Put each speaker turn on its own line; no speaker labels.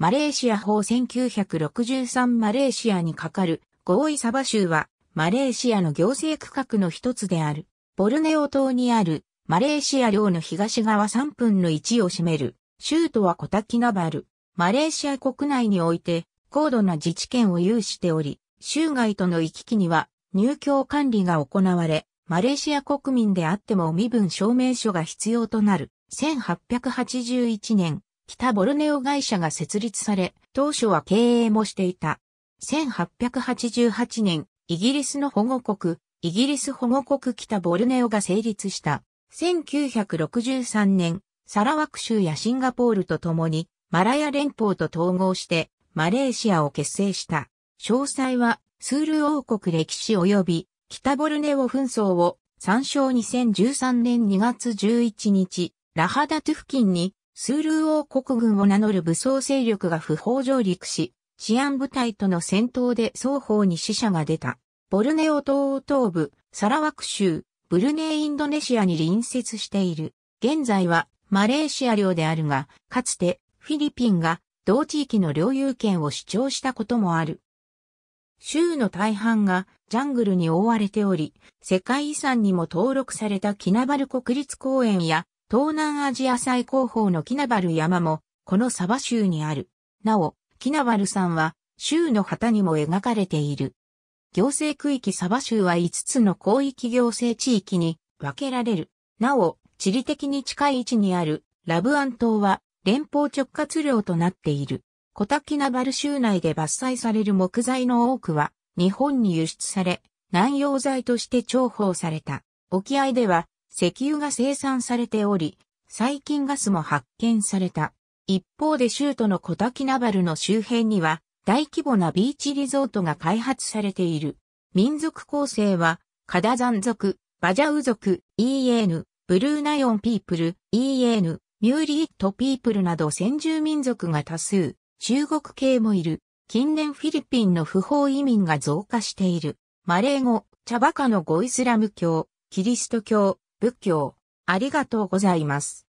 マレーシア法1963マレーシアにかかる合意サバ州はマレーシアの行政区画の一つである。ボルネオ島にあるマレーシア領の東側3分の1を占める州都はコタキナバル。マレーシア国内において高度な自治権を有しており、州外との行き来には入居管理が行われ、マレーシア国民であっても身分証明書が必要となる。1881年、北ボルネオ会社が設立され、当初は経営もしていた。1888年、イギリスの保護国、イギリス保護国北ボルネオが成立した。1963年、サラワク州やシンガポールと共に、マラヤ連邦と統合して、マレーシアを結成した。詳細は、スール王国歴史及び、北ボルネオ紛争を、参照2013年2月11日、ラハダトゥ付近に、スールー王国軍を名乗る武装勢力が不法上陸し、治安部隊との戦闘で双方に死者が出た。ボルネオ島東部、サラワク州、ブルネーインドネシアに隣接している。現在はマレーシア領であるが、かつてフィリピンが同地域の領有権を主張したこともある。州の大半がジャングルに覆われており、世界遺産にも登録されたキナバル国立公園や東南アジア最高峰のキナバル山も、このサバ州にある。なお、キナバル山は、州の旗にも描かれている。行政区域サバ州は5つの広域行政地域に分けられる。なお、地理的に近い位置にあるラブアン島は連邦直轄領となっている。コタキナバル州内で伐採される木材の多くは日本に輸出され、南洋材として重宝された。沖合では石油が生産されており、最近ガスも発見された。一方で州都のコタキナバルの周辺には大規模なビーチリゾートが開発されている。民族構成は、カダザン族、バジャウ族、EN、ブルーナヨンピープル、EN、ミューリットピープルなど先住民族が多数、中国系もいる。近年フィリピンの不法移民が増加している。マレー語、チャバカのゴイスラム教、キリスト教、仏教、ありがとうございます。